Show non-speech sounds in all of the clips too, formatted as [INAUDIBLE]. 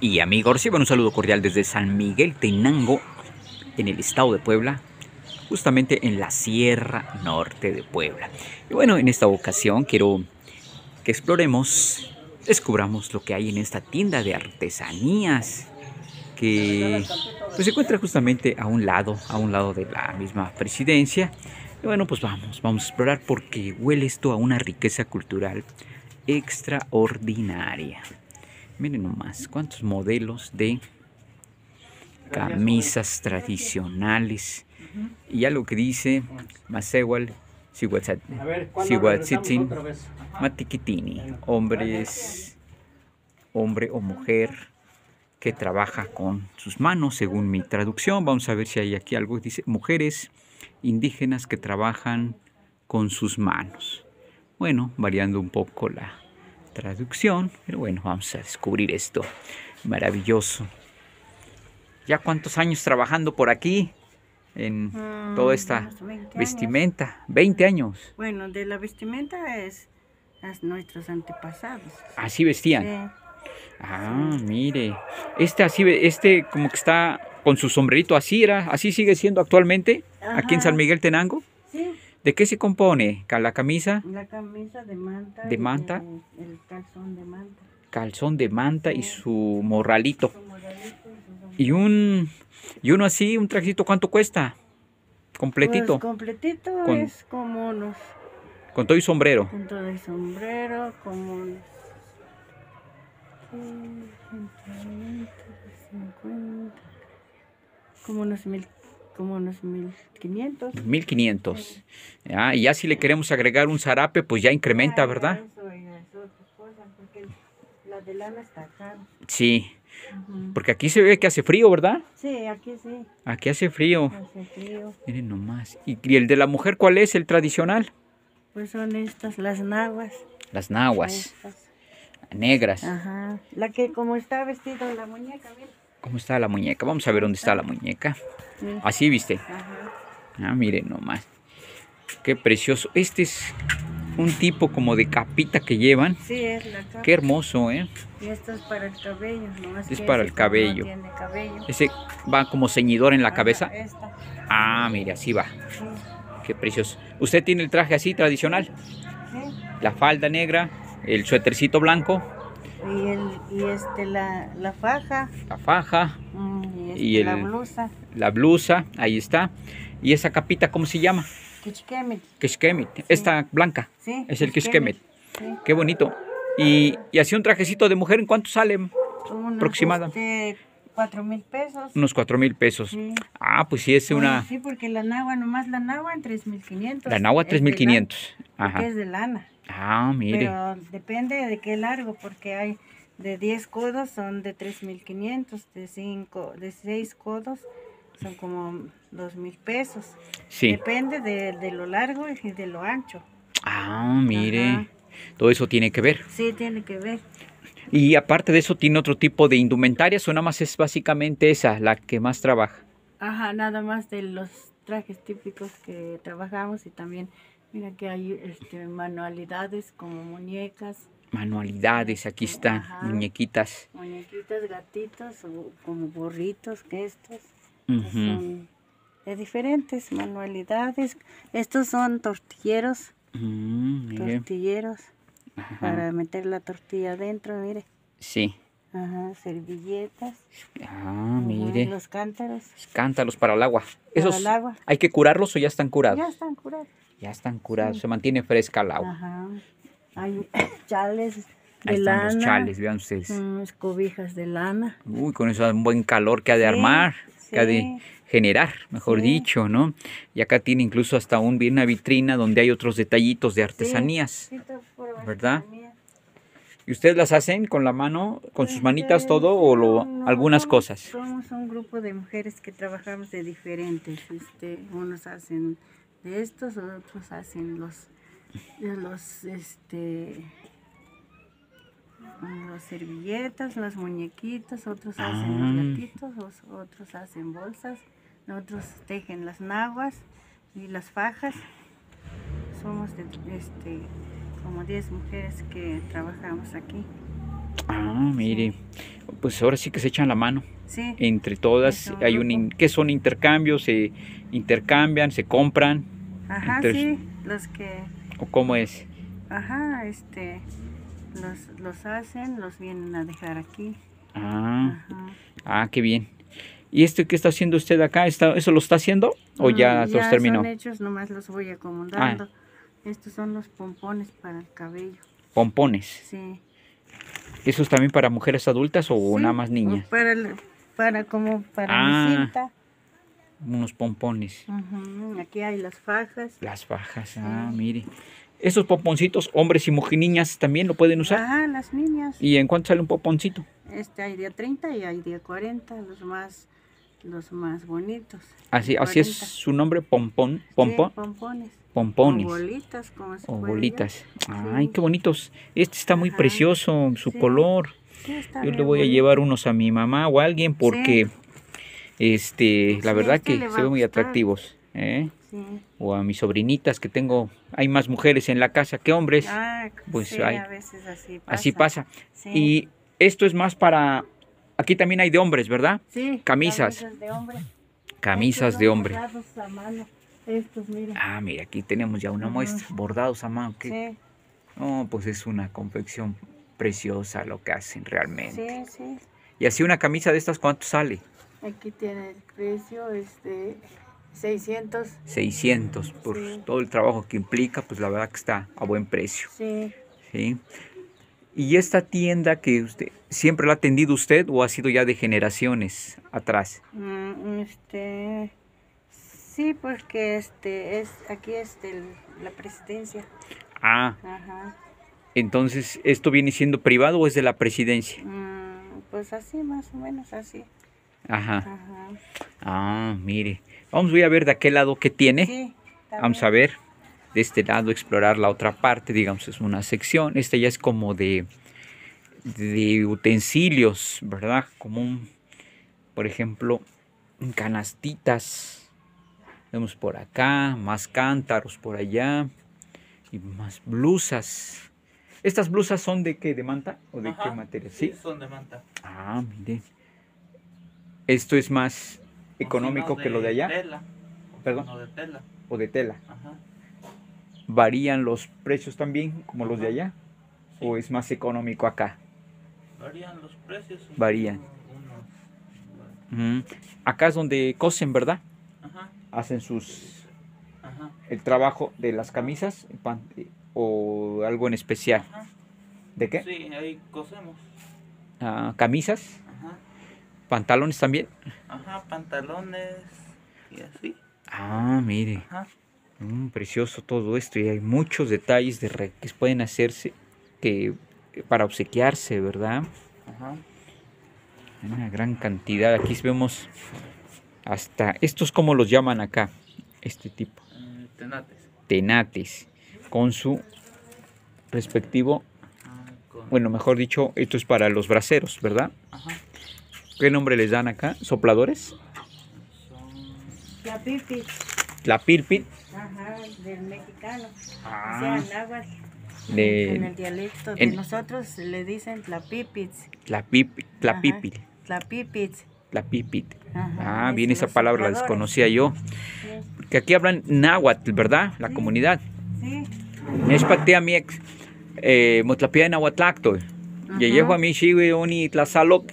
y amigos, reciban un saludo cordial desde San Miguel Tenango, en el estado de Puebla, justamente en la Sierra Norte de Puebla. Y bueno, en esta ocasión quiero que exploremos, descubramos lo que hay en esta tienda de artesanías que pues, se encuentra justamente a un lado, a un lado de la misma presidencia. Y bueno, pues vamos, vamos a explorar porque huele esto a una riqueza cultural extraordinaria. Miren nomás, cuántos modelos de camisas tradicionales. Y ya lo que dice Masewal Siwatzitzin Matiquitini, hombres, hombre o mujer que trabaja con sus manos, según mi traducción. Vamos a ver si hay aquí algo. Dice mujeres indígenas que trabajan con sus manos. Bueno, variando un poco la, traducción. Pero bueno, vamos a descubrir esto maravilloso. ¿Ya cuántos años trabajando por aquí? En mm, toda esta vestimenta. 20 años. Bueno, de la vestimenta es, nuestros antepasados. Así vestían. Ah, mire. Este así, este como que está con su sombrerito así era, así sigue siendo actualmente aquí en San Miguel Tenango. ¿De qué se compone la camisa? La camisa de manta. De manta. El, calzón de manta. Calzón de manta y su morralito. y, un y uno así, un trajecito, ¿cuánto cuesta? Completito. Pues completito es como unos. Con todo y sombrero. Con todo y sombrero, como unos. como unos mil como unos 1500. 1500. Ah, y ya si le queremos agregar un zarape, pues ya incrementa, ¿verdad? de lana está Sí. Porque aquí se ve que hace frío, ¿verdad? Sí, aquí sí. Aquí hace frío. Miren nomás. ¿Y, el de la mujer cuál es, el tradicional? Pues son estas, las naguas. Las naguas. Negras. Ajá. La que como está vestida la muñeca, ¿Cómo está la muñeca? Vamos a ver dónde está la muñeca. Así viste. Ah, miren nomás. Qué precioso. Este es un tipo como de capita que llevan. Sí, es la capa. Qué hermoso, ¿eh? Y esto es para el cabello, ¿no? Es, para el cabello. Ese va como ceñidor en la cabeza. Ah, mire, así va. Qué precioso. ¿Usted tiene el traje así tradicional? Sí. La falda negra, el suétercito blanco. Y, el, y este, la, la, faja. La faja. Mm, y, este, la blusa. La blusa, ahí está. ¿Y esa capita cómo se llama? Kishkemet. Kishkemet. esta blanca. Sí. Es el kishkemet. Sí. Qué bonito. Y, y, así un trajecito de mujer, ¿en cuánto sale? Unos aproximada. Este, cuatro mil pesos. Unos cuatro mil pesos. Ah, pues sí, es una... Sí, porque la nagua, nomás la nagua en tres mil quinientos. La nagua tres mil quinientos. Ajá. Es de lana. Ah, mire. Pero depende de qué largo, porque hay de 10 codos son de 3.500, de 5, de 6 codos son como 2.000 pesos. Sí. Depende de, lo largo y de lo ancho. Ah, mire. Todo eso tiene que ver. Sí, tiene que ver. Y aparte de eso, tiene otro tipo de indumentaria o nada más es básicamente esa, la que más trabaja. Ajá, nada más de los trajes típicos que trabajamos y también Mira que hay este, manualidades como muñecas. Manualidades, aquí están, muñequitas. Muñequitas, gatitos, o como burritos, que estos. de diferentes manualidades. Estos son tortilleros. Mm, tortilleros. Para meter la tortilla adentro, mire. Sí. Ajá, servilletas. Ah, mire. los cántaros. Cántaros para el agua. Para el agua. ¿Hay que curarlos o ya están curados? Ya están curados. Ya están curados, se mantiene fresca el agua. Hay [COUGHS] chales de Ahí están los chales, vean ustedes. Unas mm, cobijas de lana. Uy, con eso un buen calor que ha de armar, que ha de generar, mejor dicho, ¿no? Y acá tiene incluso hasta una vitrina donde hay otros detallitos de artesanías, ¿verdad? ¿Y ustedes las hacen con la mano, con sus manitas todo o lo, algunas cosas? Somos un grupo de mujeres que trabajamos de diferentes, este, unos hacen de estos otros hacen los, los, este, los servilletas, las muñequitas, otros hacen los ah. gatitos, otros hacen bolsas, otros tejen las naguas y las fajas. Somos de, este, como 10 mujeres que trabajamos aquí. Ah, mire, pues ahora sí que se echan la mano. Sí. Entre todas hay un, que son intercambios, se intercambian, se compran. Ajá, sí, los que... cómo es? Ajá, este, los, hacen, los vienen a dejar aquí. Ah, ah qué bien. ¿Y esto que está haciendo usted acá? ¿Está, ¿Eso lo está haciendo o mm, ya, los terminó? Son hechos, nomás los voy acomodando. Ah. Estos son los pompones para el cabello. ¿Pompones? Sí. ¿Esos también para mujeres adultas o nada más niñas? Para, para como para mi ah. cinta unos pompones. Aquí hay las fajas. Las fajas, ah, mire. Estos pomponcitos, hombres y mujeres, niñas también lo pueden usar. Ah, las niñas. ¿Y en cuánto sale un pomponcito? Este hay día 30 y hay día 40, los más los más bonitos. Así así es su nombre, pompón, pompón. pompones. Pompones. O bolitas, como se O bolitas. Ay, qué bonitos. Este está muy precioso, su color. Yo le voy a llevar unos a mi mamá o a alguien porque este, pues la verdad este que se ven muy atractivos. ¿eh? O a mis sobrinitas que tengo, hay más mujeres en la casa que hombres. Ah, pues hay, a veces así pasa. Y esto es más para, aquí también hay de hombres, ¿verdad? Sí. Camisas. Camisas de hombre. Camisas de hombre. a mano. Estos, mira. Ah, mira, aquí tenemos ya una muestra, bordados a mano. ¿Qué? No, pues es una confección preciosa lo que hacen realmente. Sí, sí. Y así una camisa de estas, ¿cuánto sale? Aquí tiene el precio, este, 600. 600, por todo el trabajo que implica, pues la verdad que está a buen precio. Sí. ¿Y esta tienda que usted siempre la ha atendido usted o ha sido ya de generaciones atrás? Mm, este, sí, porque este es aquí es de la presidencia. Ah. Ajá. Entonces, ¿esto viene siendo privado o es de la presidencia? Mm, pues así, más o menos así. Ajá. Ah, mire. Vamos, voy a ver de aquel lado que tiene. Vamos a ver. De este lado explorar la otra parte, digamos, es una sección. Esta ya es como de, de utensilios, ¿verdad? Como un, por ejemplo, canastitas. Vemos por acá, más cántaros por allá y más blusas. ¿Estas blusas son de qué? ¿De manta o de qué materia? ¿Sí? son de manta. Ah, mire esto es más económico que lo de allá. Perdón. O de tela. ¿Varían los precios también como los de allá? ¿O es más económico acá? Varían los precios. Varían. Acá es donde cosen, ¿verdad? Ajá. Hacen sus... El trabajo de las camisas eh, o algo en especial. ¿De qué? Sí, ahí cosemos. Ah, ¿Camisas? ¿Pantalones también? Ajá, pantalones y así. Ah, mire. Ajá. Mm, precioso todo esto y hay muchos detalles de que pueden hacerse que para obsequiarse, ¿verdad? Ajá. Una gran cantidad. Aquí vemos hasta estos cómo los llaman acá, este tipo. Eh, tenates. Tenates con su respectivo, ah, bueno, mejor dicho, esto es para los braceros, ¿verdad? Ajá. ¿Qué nombre les dan acá? ¿Sopladores? La Tlapipit. ¿La pilpil? Ajá, del mexicano. Ah. O náhuatl. De... En el dialecto de en... nosotros le dicen tlapipit. Tlapipit. Tlapipit. Tlapipitz. ah, bien esa palabra, la desconocía yo. Que Porque aquí hablan náhuatl, ¿verdad? La sí. comunidad. Sí. Neshpatea mi ex. Eh, Motlapia en Y Yeyejo a mi chigui oni tlazaloc.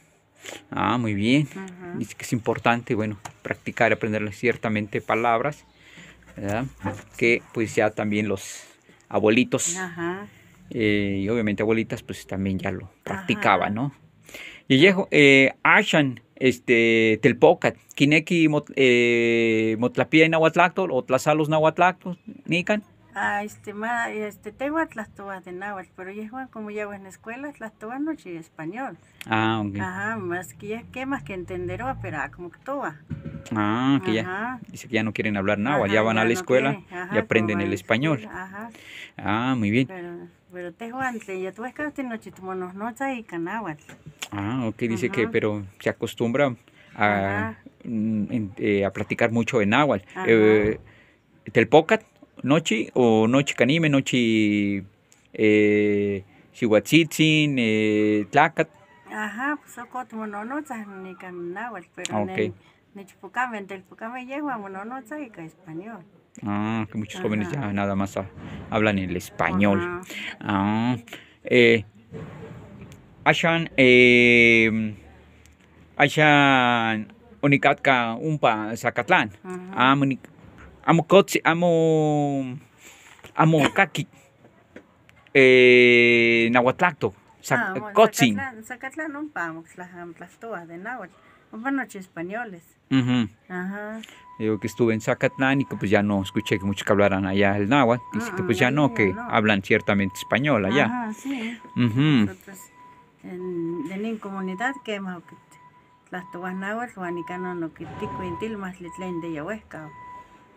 Ah, muy bien. Dice que es importante, bueno, practicar, aprender ciertamente palabras, ¿verdad? Que pues ya también los abuelitos eh, y obviamente abuelitas pues también ya lo practicaban, ¿no? Y llego, eh, Ashan, este, Telpoca, Kineki, eh, Motlapia y Nahuatlactol, o Tlazalos Nican, Ah, este, más, este, tengo a de náhuatl, pero ya como ya en la escuela, tobas no es español. Ah, ok. Ajá, más que ya, más que entender pero ah, como que toba. Ah, que ya, dice que ya no quieren hablar náhuatl, ya van a la escuela y aprenden el español. Ajá. Ah, muy bien. Pero, pero te Juan, ya tú esta noche, tu monos notas y canáhuatl. Ah, ok, dice que, pero se acostumbra a, mm, eh, a platicar mucho en náhuatl. Eh, Telpocat Nochi o Nochi kanime, Nochi eh, Xihuatzitzin, eh, Tlacat. Ajá, pues no Mononotzah, ni Caminahual, pero ah, okay. en Chupucame, entre el Pucame yegua, Mononotzah y Español. Ah, que muchos jóvenes ya nada más hablan el español. Ah, eh, Ashan, eh, em, Ashan, Unicatka, Umpa, Zacatlán. Ah, amo Kotsi, amo, amo Kaki, eh, Nahuatlacto, sacatlan ah, Zacatlán, no pamo, las tobas de Nahuatl, buenas noches españoles. Ajá. Yo que estuve en Zacatlán y que pues ya no escuché que muchos que hablaran allá el náhuatl. y que ah, pues ya no, que hablan ciertamente español allá. Ajá, sí. Nosotros en, de comunidad que hemos las tobas náhuatl, Juanicano no quitico, intil más litlen de yahuesca.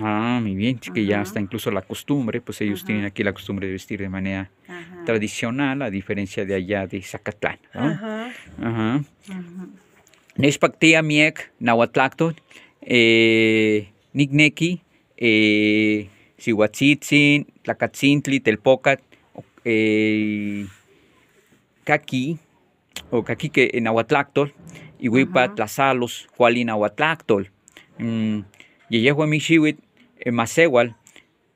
Ah, muy bien, que ya está incluso la costumbre, pues ellos tienen aquí la costumbre de vestir de manera tradicional, a diferencia de allá de Zacatlán. ¿no? Ajá. Ajá. Nespactea miek nahuatlacto, eh, nigneki, sihuatzitzin, eh, tlacatzintli, telpocat, kaki, o kaki eh, que en nahuatlactol, y huipa y a mi shiwit eh, igual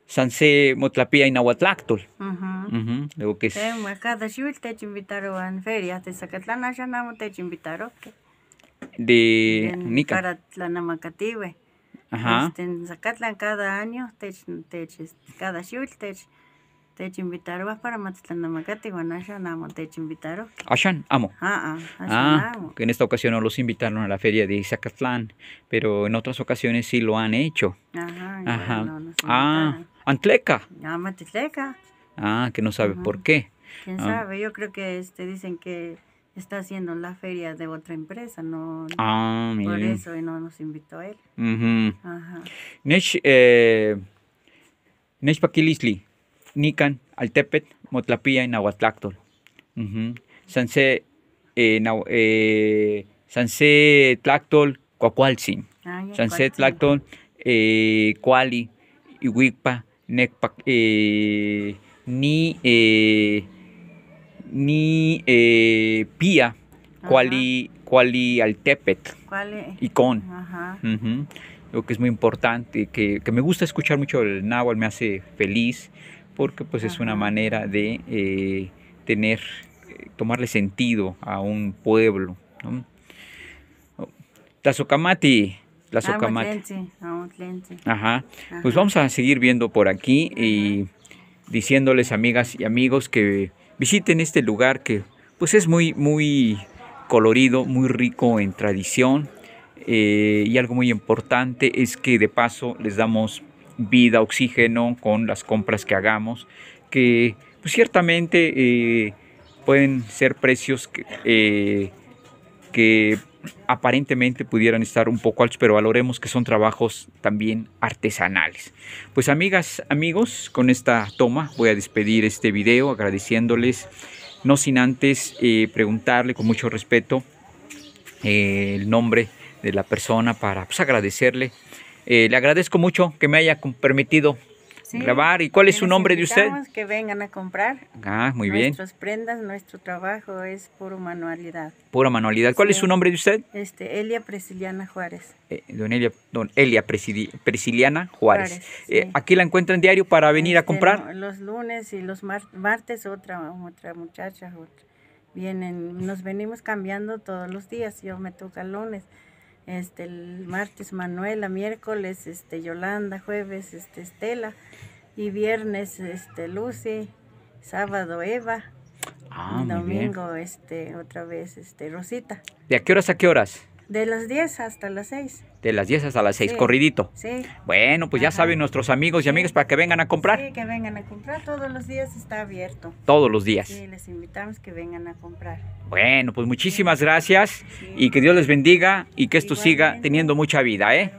sanse motlapia inahuatlactol. Uh mhm Luego que es... cada xivil te invitaron ferias de sacatlana ya no te invitaron. De Nica. Para Tlanamacatihue. Ajá. Este, en sacatlan cada año, te, te, cada chultech te vas para Matitlanamacate, bueno, Ashan amo invitaron. Ashan amo. Ah, ah, ah amo. En esta ocasión no los invitaron a la feria de Zacatlán, pero en otras ocasiones sí lo han hecho. Ajá, Ajá. No, ah, Antleca. Ah, Matitleca. Ah, que no sabe por qué. ¿Quién ah. sabe? Yo creo que este, dicen que está haciendo la feria de otra empresa, no, ah, por eso y no nos invitó él. Ajá. Nech, eh, Nech Paquilisli. Nican, Altepet, Motlapía y Nahuatlactol. Uh Sanse, eh, nau, eh, Sanse Tlactol, ah, Sanse Tlactol, eh, Cuali, Iwipa, Necpac, eh, Ni, eh, Ni eh, Pía, Cuali, Cuali Altepet. Cuali. Icon. Ajá. Lo que es muy importante, que, que me gusta escuchar mucho el náhuatl, me hace feliz porque pues es una manera de eh, tener, eh, tomarle sentido a un pueblo. ¿no? un lente. Ajá. Pues vamos a seguir viendo por aquí y diciéndoles amigas y amigos que visiten este lugar que pues es muy, muy colorido, muy rico en tradición. Eh, y algo muy importante es que de paso les damos vida, oxígeno con las compras que hagamos, que pues, ciertamente eh, pueden ser precios eh, que, aparentemente pudieran estar un poco altos, pero valoremos que son trabajos también artesanales. Pues amigas, amigos, con esta toma voy a despedir este video agradeciéndoles, no sin antes eh, preguntarle con mucho respeto el nombre de la persona para pues, agradecerle eh, le agradezco mucho que me haya permitido grabar. ¿Y cuál es su nombre de usted? que vengan a comprar. Ah, muy bien. Nuestras prendas, nuestro trabajo es puro manualidad. Pura manualidad. ¿Cuál es su nombre de usted? Este, Elia Presiliana Juárez. Eh, don Elia, don Elia Presiliana Juárez. Eh, ¿Aquí la encuentran diario para venir a este, comprar? Los lunes y los martes otra, otra muchacha, Vienen, nos venimos cambiando todos los días. Yo me toca lunes este, el martes Manuela, miércoles este, Yolanda, jueves este, Estela y viernes este, Lucy, sábado Eva ah, y domingo este, otra vez este, Rosita. ¿De a qué horas a qué horas? De las 10 hasta las 6. De las 10 hasta las 6, corridito. Sí. Bueno, pues ya saben nuestros amigos y amigas para que vengan a comprar. Sí, que vengan a comprar. Todos los días está abierto. Todos los días. Sí, les invitamos que vengan a comprar. Bueno, pues muchísimas gracias y que Dios les bendiga y que esto siga teniendo mucha vida, ¿eh?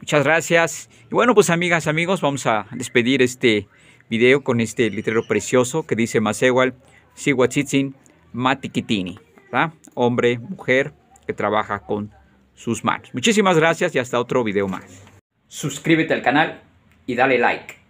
Muchas gracias. Y bueno, pues amigas, amigos, vamos a despedir este video con este letrero precioso que dice Masegual Siwatzitzin Matikitini, ¿verdad? Hombre, mujer, que trabaja con sus manos. Muchísimas gracias y hasta otro video más. Suscríbete al canal y dale like.